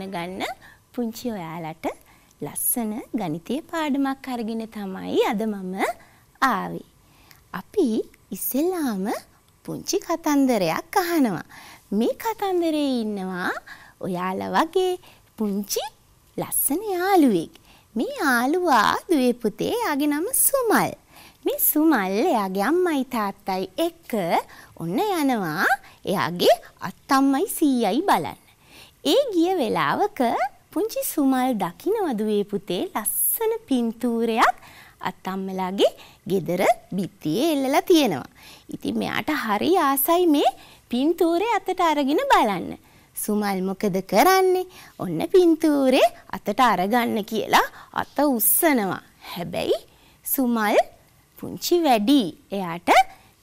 ඉගෙන ගන්න පුංචි ඔයාලට ලස්සන ගණිතය පාඩමක් අරගෙන තමයි අද මම ආවේ. අපි ඉස්සෙල්ලාම පුංචි කතන්දරයක් අහනවා. මේ කතන්දරේ ඉන්නවා ඔයාලා වගේ පුංචි ලස්සන යාළුවෙක්. මේ යාළුවා දුවේ පුතේ යාගේ නම සුමල්. මේ සුමල් එයාගේ අම්මයි තාත්තයි එක්ක ඔන්න යනවා එයාගේ අත්තම්මයි සීයයි බලන්න. ඒ ගිය වෙලාවක පුංචි සුමල් දකින්නවදුවේ පුතේ ලස්සන පින්තූරයක් අත්තම්මලාගේ ගෙදර බිත්තියේ එල්ලලා තියෙනවා. ඉතින් මෙයාට හරි ආසයි මේ පින්තූරේ අතට අරගෙන බලන්න. සුමල් මොකද කරන්නේ? ඔන්න පින්තූරේ අතට අරගන්න කියලා අත උස්සනවා. හැබැයි සුමල් පුංචි වැඩි. එයාට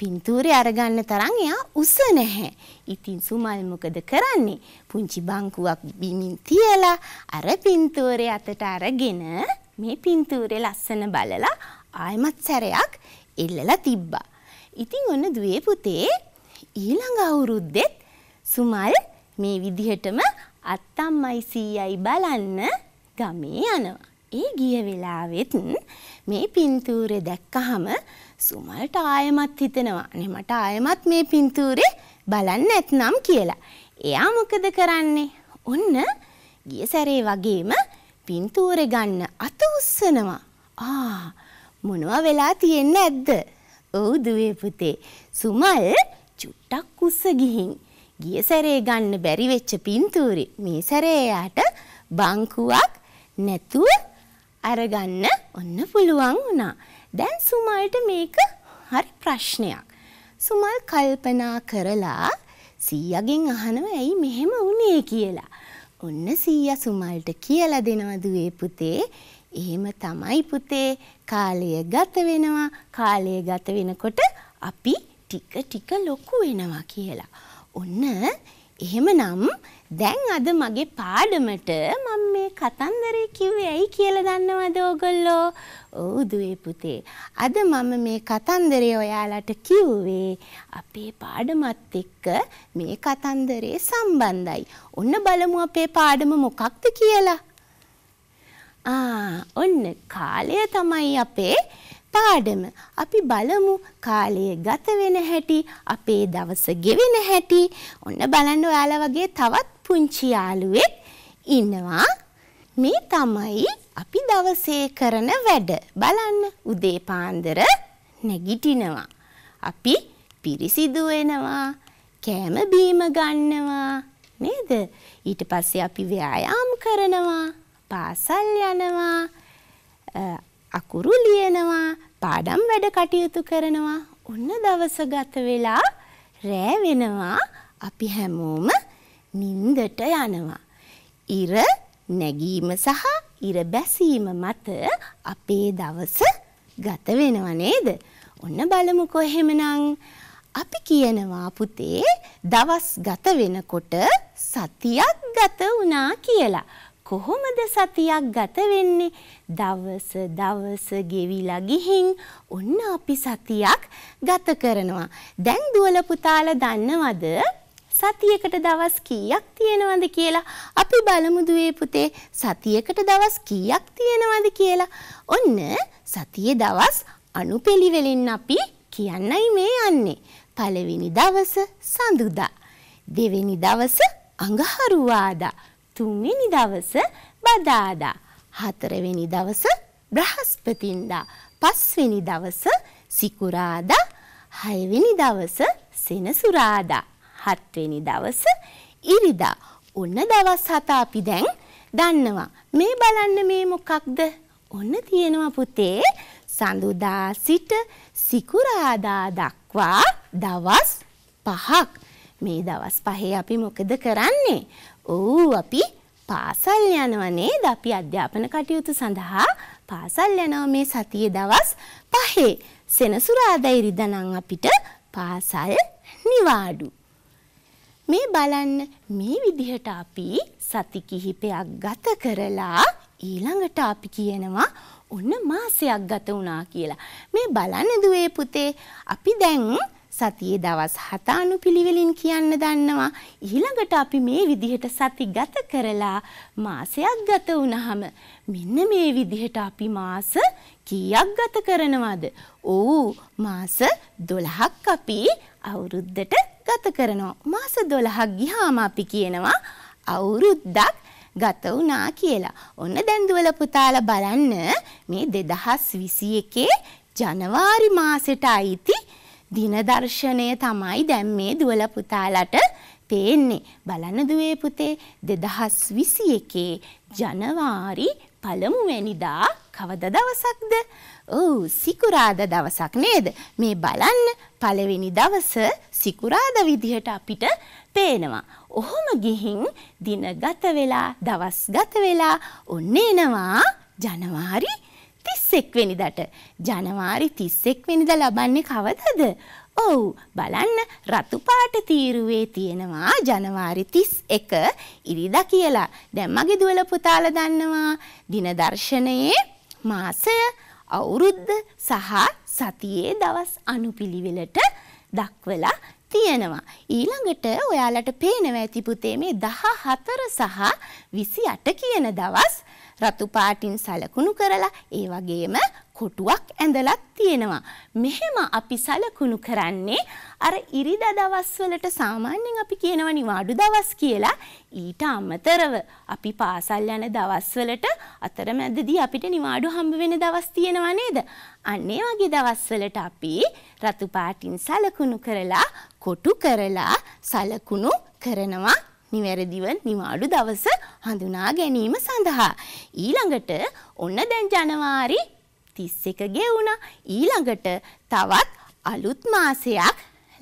පින්තූරේ අරගන්න තරම් එයා උස නැහැ. ඉතින් සුමල් මොකද කරන්නේ? පුංචි බංකුවක් බිමින් තියලා අර පින්තූරේ අතට අරගෙන මේ පින්තූරේ ලස්සන බලලා ආයමත් සැරයක් එල්ලලා තිබ්බා. ඉතින් ඔන්න දුවේ පුතේ ඊළඟ අවුරුද්දෙත් සුමල් මේ විදිහටම අත්තම්මයි සීයයි බලන්න ගමේ යනවා. ඒ ගිය වෙලාවෙත් මේ පින්තූරේ දැක්කහම සුමල්ට ආයමත් හිතෙනවා නේ මට ආයමත් මේ පින්තූරේ බලන්න ඇත්නම් කියලා. එයා මොකද කරන්නේ? ඔන්න ගිය සැරේ වගේම පින්තූරේ ගන්න අත උස්සනවා. ආ මොනවා වෙලා තියෙන්නේ ඇද්ද? ඔව් දුවේ පුතේ. සුමල් චුට්ටක් උස්ස ගිහින් ගිය සැරේ ගන්න බැරි වෙච්ච පින්තූරේ මේ සැරේ එයාට බංකුවක් නැතුව අරගන්න ඔන්න පුළුවන් වුණා. දැන් සුමල්ට මේක හරි ප්‍රශ්නයක්. සුමල් කල්පනා කරලා සීයාගෙන් අහනවා ඇයි මෙහෙම වුණේ කියලා. ඔන්න සීයා සුමල්ට කියලා දෙනවා දුවේ පුතේ. එහෙම තමයි පුතේ කාලය ගත වෙනවා. කාලය ගත වෙනකොට අපි ටික ටික ලොකු වෙනවා කියලා. ඔන්න එහෙමනම් දැන් අද මගේ පාඩමට මම මේ කතන්දරේ කිව්වේ ඇයි කියලා දන්නවද ඕගොල්ලෝ? ඔව් දුවේ පුතේ. අද මම මේ කතන්දරේ ඔයාලට කිව්වේ අපේ පාඩමත් එක්ක මේ කතන්දරේ සම්බන්ධයි. ඔන්න බලමු අපේ පාඩම මොකක්ද කියලා. ආ ඔන්න කාලය තමයි අපේ පාඩම. අපි බලමු කාලය ගත වෙන හැටි, අපේ දවස ගෙවෙන හැටි. ඔන්න බලන්න ඔයාලා වගේ තවත් පුංචි යාළුවෙක් ඉන්නවා. මේ තමයි අපි දවසේ කරන වැඩ. බලන්න උදේ පාන්දර නැගිටිනවා. අපි පිරිසිදු වෙනවා. කෑම බීම ගන්නවා. නේද? ඊට පස්සේ අපි ව්‍යායාම් කරනවා. පාසල් යනවා. අකුරු ලියනවා පාඩම් වැඩ කටයුතු කරනවා ඔන්න දවස ගත වෙලා රෑ වෙනවා අපි හැමෝම නින්දට යනවා. ඉර නැගීම සහ ඉර බැසීම මත අපේ දවස ගත වෙනවා නේද? ඔන්න බලමුකෝ එහෙමනම්. අපි කියනවා පුතේ දවස් ගත වෙනකොට සතියක් ගත වුණා කියලා. කොහොමද සතියක් ගත වෙන්නේ? දවස දවස ගෙවිලා ගිහින් ඔන්න අපි සතියක් ගත කරනවා. දැන් දුවල පුතාලා දන්නවද? සතියකට දවස් කීයක් තියෙනවද කියලා අපි බලමු දුවේ පුතේ සතියකට දවස් කීයක් තියෙනවද කියලා. ඔන්න සතියේ දවස් අනුපිළිවෙලින් අපි කියන්නයි මේ යන්නේ. පළවෙනි දවස සඳුදා. දෙවෙනි දවස අඟහරුවාදා. තුන්වෙනි දවස බදාදා. හතරවෙනි දවස බ්‍රහස්පතින්දා. පස්වෙනි දවස සිකුරාදා. හයවෙනි දවස සෙනසුරාදා. හත්වෙනි දවස ඉරිදා. ඔන්න දවස් හත අපි දැන් දන්නවා. මේ බලන්න මේ මොකක්ද? ඔන්න තියෙනවා පුතේ සඳුදා සිට සිකුරාදා දක්වා දවස් පහක්. මේ දවස් පහේ අපි මොකද කරන්නේ? ඔව් අපි පාසල් යනවා නේද? අපි අධ්‍යාපන කටයුතු සඳහා පාසල් යනවා මේ සතියේ දවස් 5. සෙනසුරාදා ඉරිදා නම් අපිට පාසල් නිවාඩු. මේ බලන්න මේ විදිහට අපි සති කිහිපයක් ගත කරලා ඊළඟට අපි කියනවා ඔන්න මාසයක් ගත වුණා කියලා. මේ බලන්න දුවේ පුතේ අපි දැන් සතියේ දවස් හත අනුපිළිවෙලින් කියන්න දන්නවා. ඊළඟට අපි මේ විදිහට සති ගත කරලා මාසයක් ගත වුණහම මෙන්න මේ විදිහට අපි මාස කීයක් ගත කරනවද? ඕ මාස 12ක් අපි අවුරුද්දට ගත කරනවා. මාස 12ක් ගියාම අපි කියනවා අවුරුද්දක් ගත වුණා කියලා. ඔන්න දැන් දුවල පුතාලා බලන්න මේ 2021 ජනවාරි මාසෙට අයිති දින දර්ශනය තමයි දැන් මේ දුවල පුතාලට පේන්නේ. බලන්න දුවේ පුතේ 2021 ජනවාරි පළමුවැනිදා කවද දවසක්ද? ඔව් සිකුරාදා දවසක් නේද? මේ බලන්න පළවෙනි දවස සිකුරාදා විදිහට අපිට පේනවා. ඔහොම ගිහින් දින ගත වෙලා දවස් ගත වෙලා ඔන්න එනවා ජනවාරි 2021 31 වෙනිදාට ජනවාරි 31 වෙනිදා ලබන්නේ කවදද? ඔව් බලන්න රතු පාට තීරුවේ තියෙනවා ජනවාරි 31 ඉරිදා කියලා. දැන් මගේ දුවල පුතාලා දන්නවා දින දර්ශනයේ මාසය, අවුරුද්ද සහ සතියේ දවස් අනුපිළිවෙලට දක්වලා තියෙනවා. ඊළඟට ඔයාලට පේනවා ඇති පුතේ මේ 14 සහ 28 කියන දවස් රතු පාටින් සලකුණු කරලා ඒ වගේම කොටුවක් ඇඳලත් තියෙනවා. මෙහෙම අපි සලකුණු කරන්නේ අර ඉරිදා දවස්වලට සාමාන්‍යයෙන් අපි කියනවා නිවාඩු දවස් කියලා. ඊට අමතරව අපි පාසල් යන දවස්වලට අතරමැදදී අපිට නිවාඩු හම්බ වෙන දවස් තියෙනවා නේද? අන්න ඒ වගේ දවස්වලට අපි රතු පාටින් සලකුණු කරලා කොටු කරලා සලකුණු කරනවා නිවැරදිව නිවාඩු දවස හඳුනා ගැනීම සඳහා. ඊළඟට ඔන්න දැන් ජනවාරි 31 ගෙවුණා. ඊළඟට තවත් අලුත් මාසයක්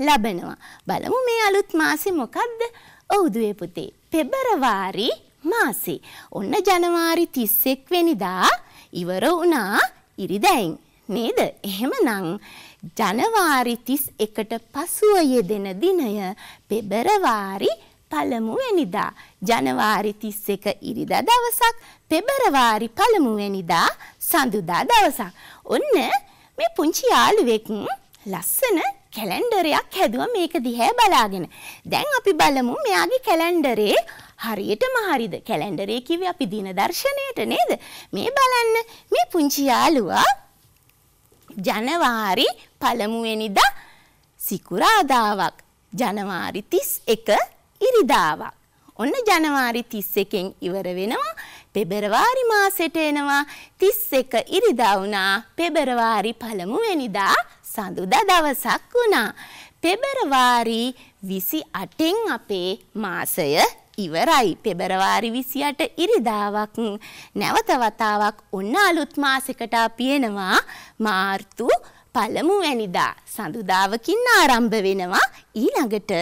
ලැබෙනවා. බලමු මේ අලුත් මාසෙ මොකද්ද? ඔව් දුවේ පුතේ. පෙබරවාරි මාසේ. ඔන්න ජනවාරි 31 වෙනිදා ඉවර වුණා ඉරිදැයින්. නේද? එහෙමනම් ජනවාරි 31ට පසුව යෙදෙන දිනය පෙබරවාරි 31 පළමුවැනිදා ජනවාරි 31 ඉරිදා දවසක් පෙබරවාරි පළමුවැනිදා සඳුදා දවසක්. ඔන්න මේ පුංචි යාළුවෙක් ලස්සන කැලෙන්ඩරයක් හැදුවා මේක දිහා බලාගෙන. දැන් අපි බලමු මෙයාගේ කැලෙන්ඩරේ හරියටම හරිද? කැලෙන්ඩරේ කිව්වේ අපි දින දර්ශනයට නේද? මේ බලන්න මේ පුංචි යාළුවා ජනවාරි පළමුවෙනිදා සිකුරාදාවක් ජනවාරි 31 ඉරිදාවක්. ඔන්න ජනවාරි 31කින් ඉවර වෙනවා පෙබරවාරි මාසෙට එනවා 31 ඉරිදා වුණා පෙබරවාරි පළමු වෙනිදා සඳුදා දවසක් වුණා පෙබරවාරි 28න් අපේ මාසය ඉවරයි පෙබරවාරි 28 ඉරිදාවක් නැවත වතාවක් ඔන්න අලුත් මාසෙකට අපි එනවා මාර්තු පළමු වෙනිදා සඳුදාවකින් ආරම්භ වෙනවා ඊළඟට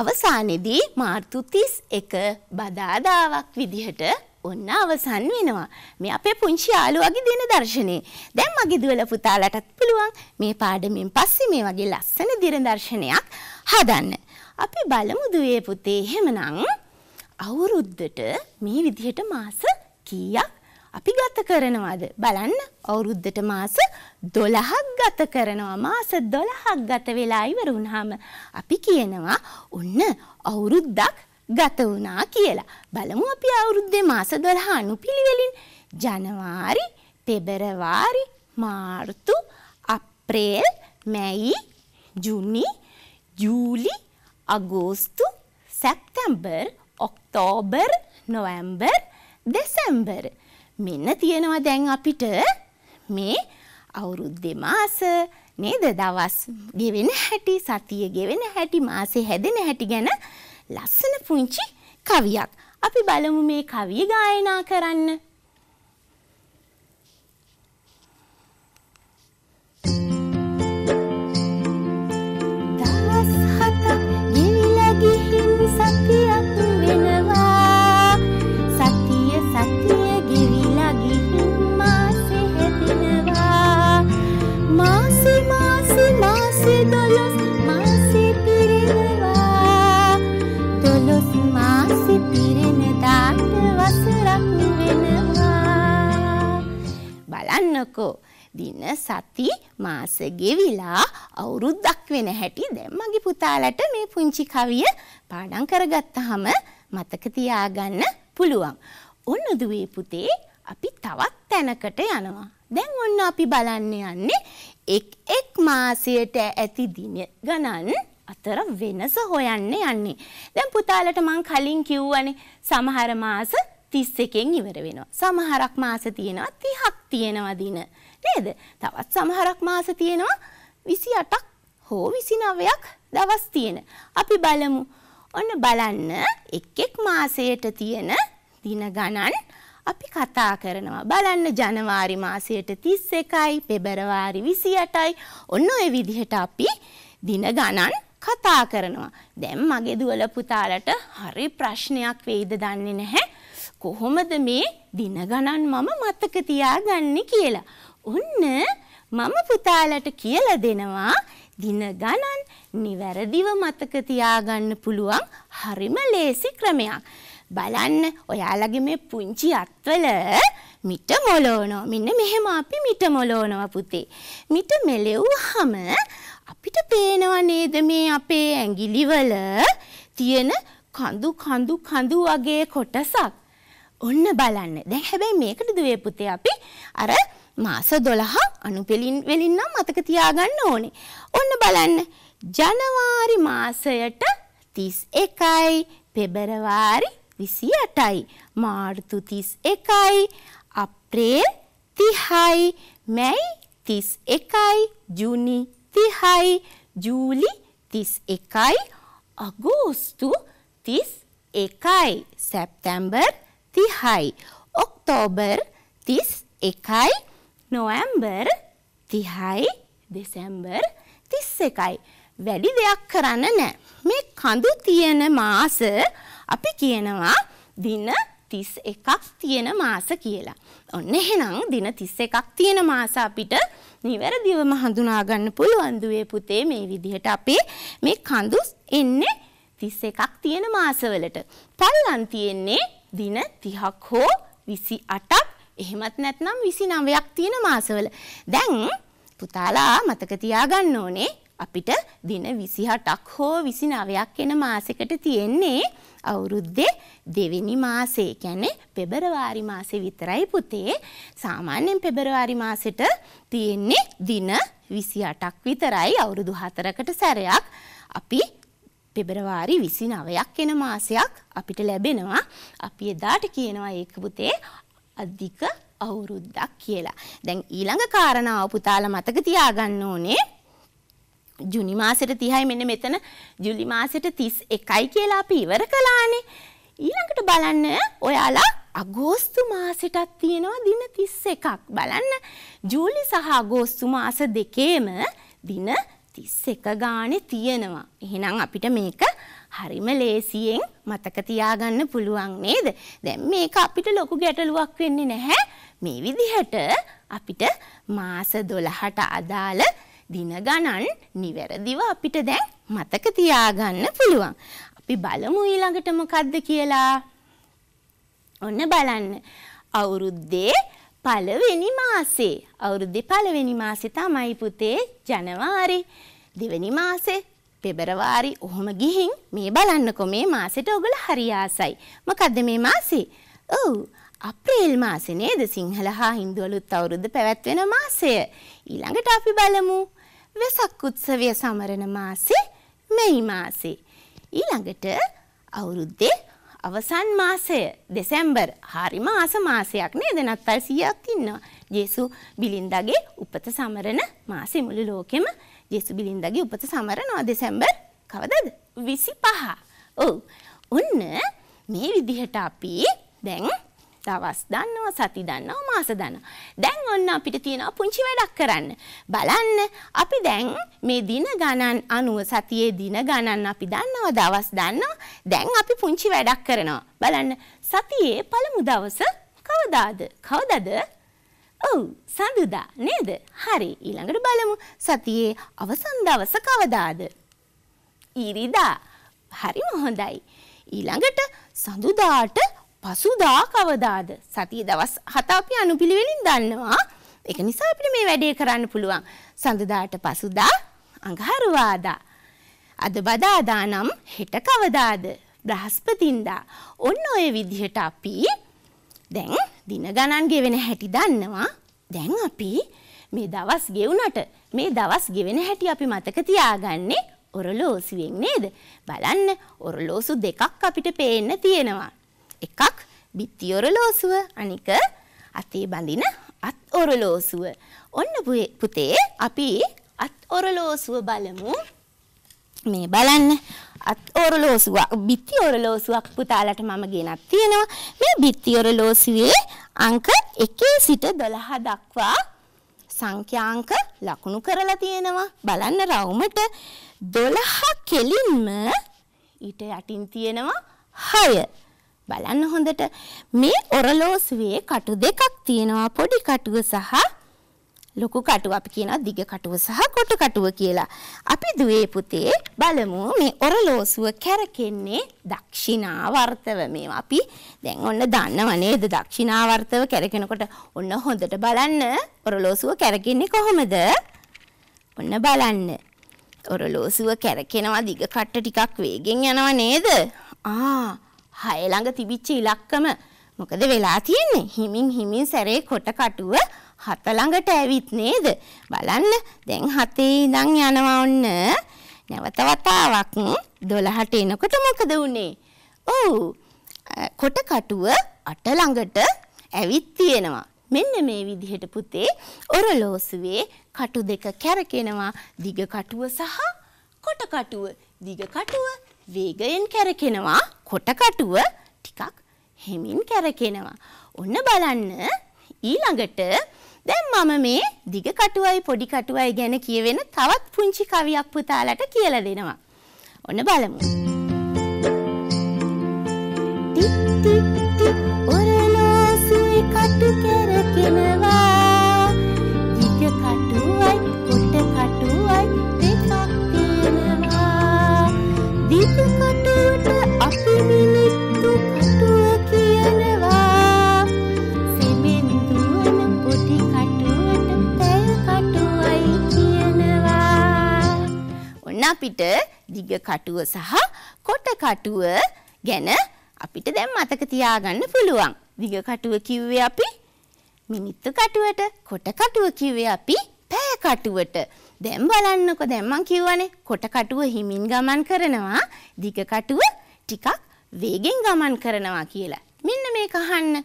අවසානයේදී මාර්තු 31 බදාදාවක් විදිහට ඔන්න අවසන් වෙනවා. මේ අපේ පුංචි යාළුවාගේ දින දර්ශනේ. දැන් මගේ දුවල පුතාලටත් පුළුවන් මේ පාඩමෙන් පස්සේ මේ වගේ ලස්සන දින දර්ශනයක් හදන්න. අපි බලමු දුවේ පුතේ. එහෙමනම් අවුරුද්දට මේ විදිහට මාස කීයක් අපි ගත කරනවාද බලන්න අවුරුද්දට මාස 12ක් ගත කරනවා මාස 12ක් ගත වෙලා ඉවර වුණාම අපි කියනවා ඔන්න අවුරුද්දක් ගත වුණා කියලා බලමු අපි අවුරුද්දේ මාස 12 අනුපිළිවෙලින් ජනවාරි පෙබරවාරි මාර්තු අප්‍රේල් මැයි ජුනි ජූලි අගෝස්තු සැප්තැම්බර් ඔක්තෝබර් නොවැම්බර් දෙසැම්බර් මෙන්න තියෙනවා දැන් අපිට මේ අවුරුද්දේ මාස නේද දවස් ගෙවෙන හැටි සතිය ගෙවෙන හැටි මාසේ හැදෙන හැටි ගැන ලස්සන පුංචි කවියක්. අපි බලමු මේ කවිය ගායනා කරන්න. බලන්නකෝ. දින සති මාස ගෙවිලා අවුරුද්දක් වෙන හැටි දැන් මගේ පුතාලට මේ පුංචි කවිය පාඩම් කරගත්තාම මතක තියාගන්න පුළුවන්. ඔන්න දුවේ පුතේ අපි තවත් තැනකට යනවා. දැන් ඔන්න අපි බලන්න යන්නේ එක් එක් මාසයට ඇති දින ගණන් අතර වෙනස හොයන්න යන්නේ. දැන් පුතාලට මං කලින් කිව්වනේ සමහර මාස 31කින් ඉවර වෙනවා. සමහරක් මාස තියෙනවා 30ක් තියෙනවා දින. නේද? තවත් සමහරක් මාස තියෙනවා 28ක් හෝ 29ක් දවස් තියෙන. අපි බලමු. ඔන්න බලන්න එක් එක් මාසයට තියෙන දින ගණන් අපි කතා කරනවා. බලන්න ජනවාරි මාසයට 31යි, පෙබරවාරි 28යි. ඔන්න ඔය විදිහට අපි දින ගණන් කතා කරනවා. දැන් මගේ දුවල පුතාලට හරි ප්‍රශ්නයක් වෙයිද දන්නේ නැහැ. කොහොමද මේ දින ගණන් මම මතක තියාගන්නේ කියලා. ඔන්න මම පුතාලට කියලා දෙනවා දින ගණන් නිවැරදිව මතක තියාගන්න පුළුවන් හරිම ලේසි ක්‍රමයක්. බලන්න ඔයාලගේ මේ පුංචි අත්වල මිට මොලෝනෝ. මෙන්න මෙහෙම අපි මිට මොලෝනවා පුතේ. මිට මෙලෙව්වහම අපිට පේනවා නේද මේ අපේ ඇඟිලිවල තියෙන කඳු කඳු කඳු වගේ කොටසක්. ඔන්න බලන්න. දැන් හැබැයි මේකට දුවේ පුතේ අපි අර මාස 12 අනුපෙළින් වෙලින් නම් මතක තියාගන්න ඕනේ. ඔන්න බලන්න. ජනවාරි මාසයට 31යි, පෙබරවාරි 28යි, මාර්තු 31යි, අප්‍රේල් 30යි, මැයි 31යි, ජූනි 30යි, ජූලි 31යි, අගෝස්තු 31යි, සැප්තැම්බර් තිහයි. ඔක්තෝබර් තිස් එකයි නොවැම්බර් තිහයි දෙසැම්බර් තිස් එකයි. වැඩි දෙයක් කරන්න නෑ. මේ කඳු තියෙන මාස අපි කියනවා දින තිස් එකක් තියෙන මාස කියලා. ඔන්න එහෙනම් දින තිස් එකක් තියෙන මාස අපිට නිවැරදිවම හඳුනාගන්න පුළුවන් දුවේ පුතේ මේ විදිහට අපි මේ කඳු එන්නේ තිස් එකක් තියෙන මාසවලට. පල්ලන් තියෙන්නේ දින 30ක් හෝ 28ක් එහෙමත් නැත්නම් 29ක් තියෙන මාසවල. දැන් පුතාලා මතක තියාගන්න ඕනේ අපිට දින 28ක් හෝ 29ක් එන මාසෙකට තියෙන්නේ අවුරුද්දේ දෙවෙනි මාසේ කියන්නේ පෙබරවාරි මාසේ විතරයි පුතේ. සාමාන්‍යයෙන් පෙබරවාරි මාසෙට තියෙන්නේ දින 28ක් විතරයි අවුරුදු 4කට සැරයක් අපි පෙබරවාරි විසි නවයක් එන මාසයක් අපිට ලැබෙනවා අපි එදාට කියනවා ඒකපුතේ අධික අවුරුද්දක් කියලා. දැන් ඊළඟ කාරණාව පුතාලා මතක තියාගන්න ඕනේ ජුනි මාසෙට 30යි මෙන්න මෙතන ජූලි මාසෙට 31යි කියලා අපි ඉවර කළානේ. ඊළඟට බලන්න ඔයාලා අගෝස්තු මාසෙටත් තියෙනවා දින 31ක් බලන්න. ජූලි සහ අගෝස්තු මාස දෙකේම දින 31 තිස්සෙක ගානේ තියෙනවා. එහෙනම් අපිට මේක හරිම ලේසියෙන් මතක තියාගන්න පුළුවන් නේද? දැන් මේක අපිට ලොකු ගැටලුවක් වෙන්නේ නැහැ. මේ විදිහට අපිට මාස 12ට අදාළ දින ගණන් නිවැරදිව අපිට දැන් මතක තියාගන්න පුළුවන්. අපි බලමු ඊළඟට මොකද්ද කියලා. ඔන්න බලන්න. අවුරුද්දේ පළවෙනි මාසේ අවුරුද්දේ පළවෙනි මාසේ තමයි පුතේ ජනවාරි දෙවෙනි මාසේ පෙබරවාරි ඔහොම ගිහින් මේ බලන්නකෝ මේ මාසෙට ඔගොල්ලෝ හරි ආසයි මොකද්ද මේ මාසේ ඔව් අප්‍රේල් මාසේ නේද සිංහල හා හින්දු අලුත් අවුරුද්ද පැවැත්වෙන මාසය ඊළඟට අපි බලමු වෙසක් උත්සවය සමරන මාසේ මේ මාසේ ඊළඟට අවුරුද්දේ අවසන් මාසය දෙසැම්බර් හරිම ආස මාසයක් නේද නත්තල් 100ක් ඉන්නවා. ජේසු බිලින්දගේ උපත සමරන මාසෙ මුළු ලෝකෙම ජේසු බිලින්දගේ උපත සමරනවා දෙසැම්බර් කවදද? 25. ඔව්. ඔන්න මේ විදිහට අපි දැන් දවස් දන්නවා සති දන්නවා මාස දන්නවා. දැන් ඔන්න අපිට තියෙනවා පුංචි වැඩක් කරන්න. බලන්න අපි දැන් මේ දින ගණන් අනුව සතියේ දින ගණන් අපි දන්නවා දවස් දන්නවා. දැන් අපි පුංචි වැඩක් කරනවා. බලන්න සතියේ පළමු දවස කවදාද? කවදද? ඔව් සඳුදා නේද? හරි ඊළඟට බලමු සතියේ අවසන් දවස කවදාද? ඉරිදා. හරිම හොඳයි. ඊළඟට සඳුදාට පසුදා කවදාද සතිය දවස් හත අපි අනුපිළිවෙලින් දන්නවා. ඒක නිසා අපිට මේ වැඩේ කරන්න පුළුවන්. සඳුදාට පසුදා අඟහරුවාදා. අද බදාදා නම් හෙට කවදාද? බ්‍රහස්පතින්දා. ඔන්න ඔය විදිහට අපි දැන් දින ගණන් ගෙවෙන හැටි දන්නවා. දැන් අපි මේ දවස් ගෙවුනට මේ දවස් ගෙවෙන හැටි අපි මතක තියාගන්නේ ඔරලෝසුවෙන් නේද? බලන්න ඔරලෝසු දෙකක් අපිට පේන්න තියෙනවා. එකක් බිත්ති ඔරලෝසුව අනික අතේ බඳින අත් ඔරලෝසුව. ඔන්න පුතේ අපි අත් ඔරලෝසුව බලමු. මේ බලන්න අත් ඔරලෝසුවක් බිත්ති ඔරලෝසුවක් පුතාලට මම ගෙනත් තියෙනවා. මේ බිත්ති ඔරලෝසුවේ අංක 1 සිට 12 දක්වා සංඛ්‍යාංක ලකුණු කරලා තියෙනවා. බලන්න රවුමට 12 කෙලින්ම ඊට යටින් තියෙනවා 6. බලන්න හොඳට මේ ඔරලෝසුවේ කටු දෙකක් තියෙනවා පොඩි කටුව සහ ලොකු කටුව අපි කියනවා දිග කටුව සහ කොටු කටුව කියලා. අපි දුවේ පුතේ බලමු මේ ඔරලෝසුව කැරකෙන්නේ දක්ෂිනාවර්තව මේවා අපි දැන් ඔන්න දන්නව නේද දක්ෂිනාවර්තව කැරකෙනකොට ඔන්න හොඳට බලන්න ඔරලෝසුව කැරකෙන්නේ කොහොමද? ඔන්න බලන්න. ඔරලෝසුව කැරකෙනවා දිග කට්ට ටිකක් වේගෙන් යනවා නේද? ආ හය ළඟ තිබිච්ච ඉලක්කම මොකද වෙලා තියෙන්නේ? හිමින් හිමින් සැරේ කොට කටුව හත ළඟට ඇවිත් නේද? බලන්න දැන් හතේ ඉඳන් යනවා ඔන්න. නැවත වතාවක් 12ට එනකොට මොකද වුනේ? ඔව් කොට කටුව අට ළඟට ඇවිත් තියෙනවා. මෙන්න මේ විදිහට පුතේ ඔරලෝසුවේ කටු දෙක කැරකෙනවා දිග කටුව සහ කොට කටුව දිග කටුව වේගයෙන් කැරකෙනවා කොටකටුව ටිකක් හෙමින් කැරකෙනවා. ඔන්න බලන්න ඊළඟට දැන් මම මේ දිග කටුවයි පොඩි කටුවයි ගැන කියවෙන තවත් පුංචි කවියක් පුතාලට කියලා දෙනවා. ඔන්න බලමු. ටික් ටික් අපිට දිග කටුව සහ කොට කටුව ගැන අපිට දැන් මතක තියාගන්න පුළුවන්. දිග කටුව කිව්වේ අපි මිනිත්තු කටුවට, කොට කටුව කිව්වේ අපි පැය කටුවට. දැන් බලන්නකො දැන් මං කියවනේ කොට කටුව හිමින් ගමන් කරනවා, දිග කටුව ටිකක් වේගෙන් ගමන් කරනවා කියලා. මෙන්න මේක අහන්න.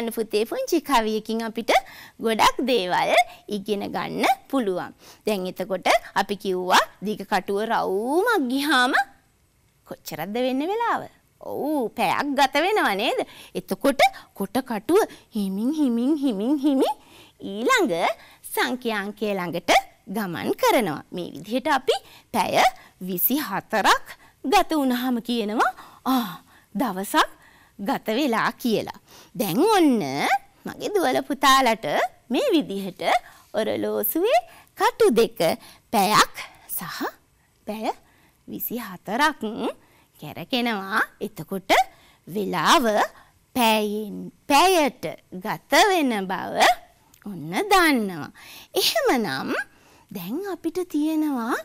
බලන්න පුතේ පුංචි කවියකින් අපිට ගොඩක් දේවල් ඉගෙන ගන්න පුළුවන්. දැන් එතකොට අපි කිව්වා දීක කටුව රවුමක් ගියාම කොච්චරද වෙන්න වෙලාව? ඔව් පැයක් ගත වෙනවා නේද? එතකොට කොට කටුව හිමින් හිමින් හිමින් හිමින් ඊළඟ සංඛ්‍යා අංකය ළඟට ගමන් කරනවා. මේ විදිහට අපි පැය 24ක් ගත වුණාම කියනවා ආ දවසක් ගත වෙලා කියලා. දැන් ඔන්න මගේ දුවල පුතාලට මේ විදිහට ඔරලෝසුවේ කටු දෙක පැයක් සහ පැය 24ක් කැරකෙනවා. එතකොට වෙලාව පැයෙන් පැයට ගත වෙන බව ඔන්න දන්නවා. එහෙමනම් දැන් අපිට තියෙනවා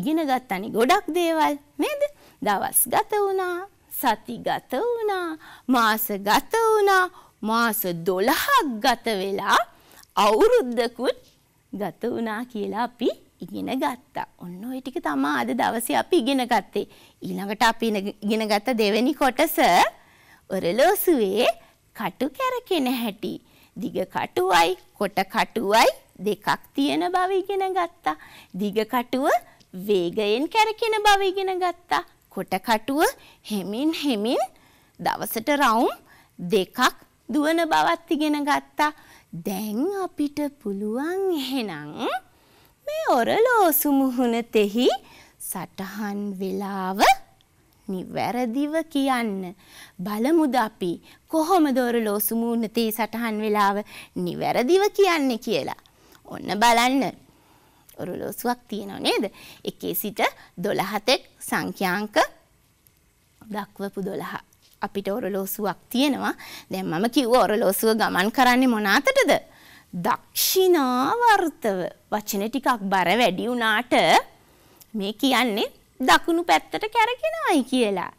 ඉගෙන ගත්තනි ගොඩක් දේවල් නේද? දවස් ගත වුණා, සති ගත වුණා මාස ගත වුණා මාස 12ක් ගත වෙලා අවුරුද්දකුත් ගත වුණා කියලා අපි ඉගෙන ගත්තා. ඔන්න ওই ටික තමයි අද දවසේ අපි ඉගෙන ගත්තේ. ඊළඟට අපි ඉගෙන ගත්ත දෙවෙනි කොටස ඔරලෝසුවේ කටු කැරකෙන හැටි. දිග කටුවයි කොට කටුවයි දෙකක් තියෙන බව ඉගෙන ගත්තා. දිග කටුව වේගයෙන් කැරකෙන බව ඉගෙන ගත්තා. කොටකටුව හෙමින් හෙමින් දවසට රවුම් දෙකක් දුවන බවත් ඉගෙන ගත්තා. දැන් අපිට පුළුවන් එහෙනම් මේ ඔරලෝසු මුහුණතෙහි සටහන් වෙලාව නිවැරදිව කියන්න. බලමුද අපි කොහොමද ඔරලෝසු මුහුණතේ සටහන් වෙලාව නිවැරදිව කියන්නේ කියලා. ඔන්න බලන්න. ඔරලෝසුවක් තියෙනව නේද. එකේ සිට දොළහතෙක් සංඛ්‍යාංක දක්වපු දොළහ. අපිට ඔරලෝසුවක් තියෙනවා. දැන් මම කිව්ව ඔරලෝසුව ගමන් කරන්නේ මොනාතටද? දක්ෂිනාවර්තව. වචනේ ටිකක් බර වැඩි වුණාට මේ කියන්නේ දකුණු පැත්තට කැරකෙනවයි කියලා.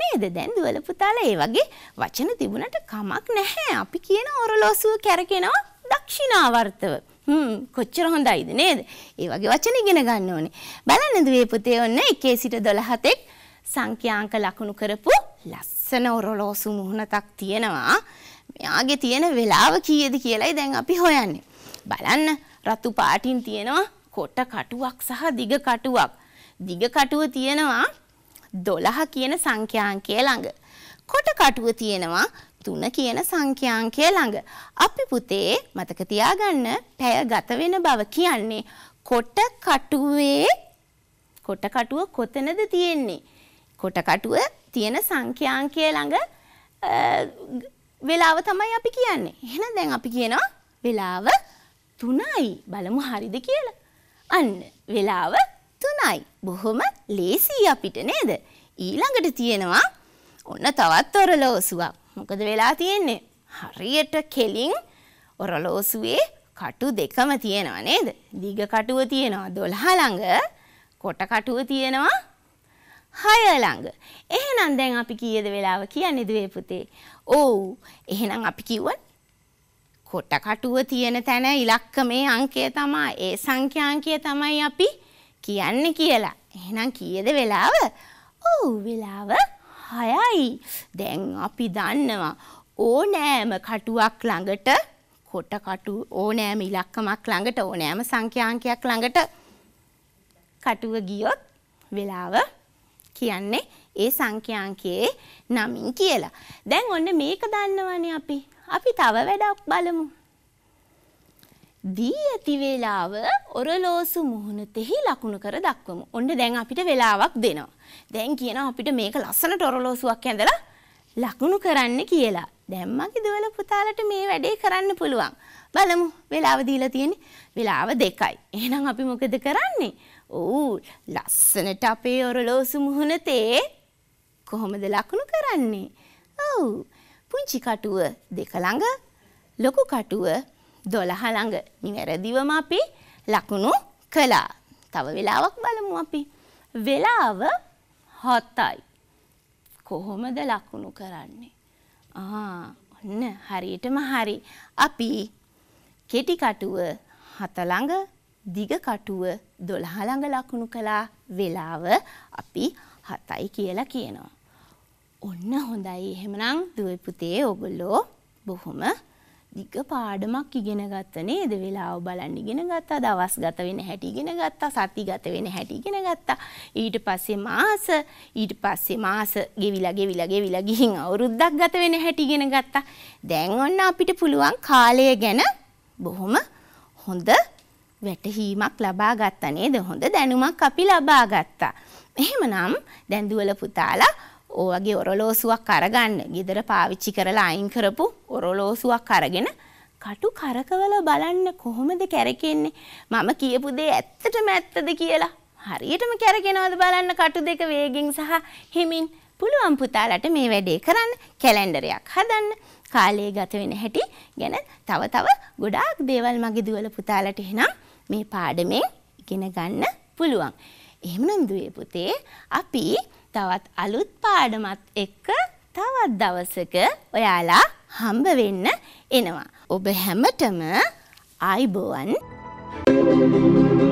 නේද දැන් දුවල පුතාලා ඒ වගේ වචන තිබුණට කමක් නැහැ. අපි කියන ඔරලෝසුව කැරකෙනවා දක්ෂිනාවර්තව. හ්ම් කොච්චර හොඳයිද නේද? ඒ වගේ වචන ඉගෙන ගන්න ඕනේ. බලන්න දුවේ පුතේ ඔන්න 1 සිට 12 සංඛ්‍යාංක ලකුණු කරපු ලස්සන ඔරලෝසු මුහුණක් තියෙනවා. මෙයාගේ තියෙන වෙලාව කීයද කියලයි දැන් අපි හොයන්නේ. බලන්න රතු පාටින් තියෙනවා කොට කටුවක් සහ දිග කටුවක්. දිග කටුව තියෙනවා 12 කියන සංඛ්‍යාංකය ළඟ. කොට කටුව තියෙනවා තුන කියන සංඛ්‍යාංකය ළඟ. අපි පුතේ මතක තියාගන්න පැය ගත වෙන බව කියන්නේ කොට කටුවේ කොට කටුව කොතනද තියෙන්නේ? කොට කටුව තියෙන සංඛ්‍යාංකය ළඟ වෙලාව තමයි අපි කියන්නේ. එහෙනම් දැන් අපි කියනවා වෙලාව 3යි. බලමු හරිද කියලා. අන්න වෙලාව 3යි. බොහොම ලේසියි අපිට නේද? ඊළඟට තියෙනවා ඔන්න තවත් ඔරලෝසුවක්. මොකද වෙලා තියෙන්නේ හරියට කෙලින් ඔරලෝසුවේ කටු දෙකම තියෙනවා නේද දිග කටුව තියෙනවා 12 ළඟ කොට කටුව තියෙනවා 6 ළඟ එහෙනම් දැන් අපි කීයද වෙලාව කියන්නේ දුවේ පුතේ ඔව් එහෙනම් අපි කිව්වා කොට කටුව තියෙන තැන ඉලක්ක මේ අංකය තමයි ඒ සංඛ්‍යාංකය තමයි අපි කියන්නේ කියලා එහෙනම් කීයද වෙලාව ඔව් වෙලාව හයයි දැන් අපි දන්නවා ඕනෑම කටුවක් ළඟට කොට කටු ඕනෑම ඉලක්කමක් ළඟට ඕනෑම සංඛ්‍යාංකයක් ළඟට කටුව ගියොත් වෙලාව කියන්නේ ඒ සංඛ්‍යාංකයේ නමින් කියලා. දැන් ඔන්න මේක දන්නවනේ අපි. අපි තව වැඩක් බලමු. දී ඇති වේලාව ඔරලෝසු මුහුණතෙහි ලකුණු කර දක්වමු. ඔන්න දැන් අපිට වෙලාවක් දෙනවා. දැන් කියනවා අපිට මේක ලස්සනට ඔරලෝසුවක් ඇඳලා ලකුණු කරන්න කියලා. දැන් මගේ දුවල පුතාලට මේ වැඩේ කරන්න පුළුවන්. බලමු වෙලාව දීලා තියෙන්නේ වෙලාව දෙකයි. එහෙනම් අපි මොකද කරන්නේ? ඕ ලස්සනට අපේ ඔරලෝසු මුහුණතේ කොහොමද ලකුණු කරන්නේ? ඔව්. පුංචි කටුව දෙක ළඟ ලොකු කටුව දොළහ ළඟ නිවැරදිවම අපි ලකුණු කළා. තව වෙලාවක් බලමු අපි. වෙලාව හතයි. කොහොමද ලකුණු කරන්නේ? ආ ඔන්න හරියටම හරි. අපි කෙටි කටුව හත ළඟ දිග කටුව 12 ළඟ ලකුණු කළා වෙලාව අපි 7යි කියලා කියනවා. ඔන්න හොඳයි. එහෙමනම් දුවේ පුතේ ඔයගොල්ලෝ බොහොම දිග පාඩමක් ඉගෙන ගත්ත නේද වෙලාව බලන් ඉගෙන ගත්තා දවස් ගත වෙන හැටි ඉගෙන ගත්තා සති ගත වෙන හැටි ඉගෙන ගත්තා ඊට පස්සේ මාස ඊට පස්සේ මාස ගෙවිලා ගෙවිලා ගෙවිලා ගිහින් අවුරුද්දක් ගත වෙන හැටි ඉගෙන ගත්තා දැන් ඔන්න අපිට පුළුවන් කාලය ගැන බොහොම හොඳ වැටහීමක් ලබා ගත්තා නේද හොඳ දැනුමක් අපි ලබා ගත්තා එහෙමනම් දැන් දුවල පුතාලා ඕවගේ ඔරලෝසුවක් අරගන්න ගෙදර පාවිච්චි කරලා අයින් කරපු ඔරලෝසුවක් අරගෙන කටු කරකවල බලන්න කොහොමද කැරකෙන්නේ මම කියපු දේ ඇත්තටම ඇත්තද කියලා හරියටම කැරගෙනවද බලන්න කටු දෙක වේගෙන් සහ හිමින් පුළුවන් පුතාලට මේ වැඩේ කරන්න කැලෙන්ඩරයක් හදන්න කාලයේ ගත වෙන හැටි ගැන තව තව ගොඩාක් දේවල් මගේ දුවල පුතාලට එහෙනම් මේ පාඩමෙන් ඉගෙන ගන්න පුළුවන්. එහෙමනම් දුවේ පුතේ අපි තවත් අලුත් පාඩමත් එක්ක තවත් දවසක ඔයාලා හම්බ වෙන්න එනවා. ඔබ හැමතෙම ආයිබෝවන්. Thank you.